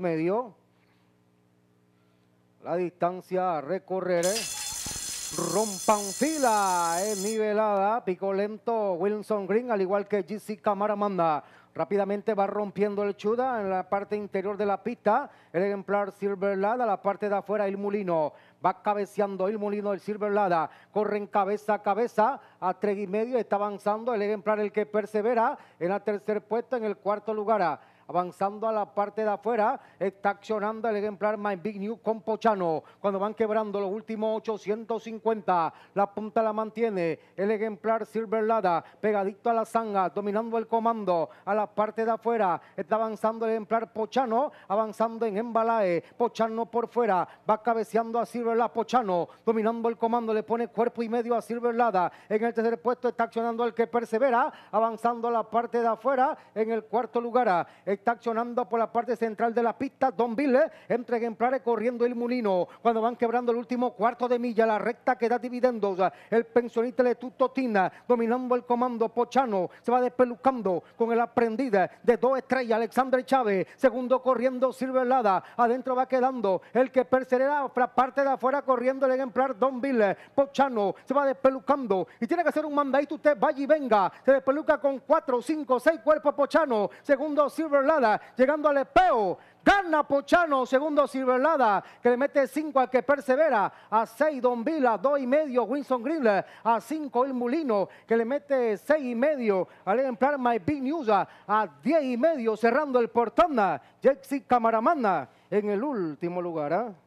medio. La distancia recorrer, ¿eh? Rompan fila, es nivelada, pico lento Wilson Green, al igual que GC Camara manda. Rápidamente va rompiendo el Chuda en la parte interior de la pista. El ejemplar Silverlada la parte de afuera, el Mulino. Va cabeceando el Mulino, el Silverlada, Corren cabeza a cabeza a tres y medio. Está avanzando el ejemplar, el que persevera en la tercer puesto, en el cuarto lugar avanzando a la parte de afuera, está accionando el ejemplar My Big New con Pochano, cuando van quebrando los últimos 850, la punta la mantiene, el ejemplar Silverlada pegadito a la zanga, dominando el comando, a la parte de afuera, está avanzando el ejemplar Pochano, avanzando en embalaje, Pochano por fuera, va cabeceando a Silver Lada, Pochano, dominando el comando, le pone cuerpo y medio a Silverlada en el tercer puesto está accionando el que persevera, avanzando a la parte de afuera, en el cuarto lugar, Está accionando por la parte central de la pista. Don Ville eh, entre ejemplares corriendo el mulino. Cuando van quebrando el último cuarto de milla, la recta queda da dividendos. El pensionista de Tutotina dominando el comando. Pochano se va despelucando con el aprendida de dos estrellas. Alexander Chávez, segundo corriendo Silver Lada. Adentro va quedando el que persevera por la parte de afuera corriendo el ejemplar Don Ville. Pochano se va despelucando y tiene que hacer un mandadito. Usted vaya y venga. Se despeluca con cuatro, cinco, seis cuerpos Pochano. Segundo Silver llegando al peo, Gana Pochano, segundo Silverlada, que le mete cinco al que persevera. A seis Don Vila, dos y medio Winston Greenler. A cinco El Mulino, que le mete seis y medio al ejemplar My Big News. A diez y medio cerrando el portón. jexi Camaramana en el último lugar. ¿ah?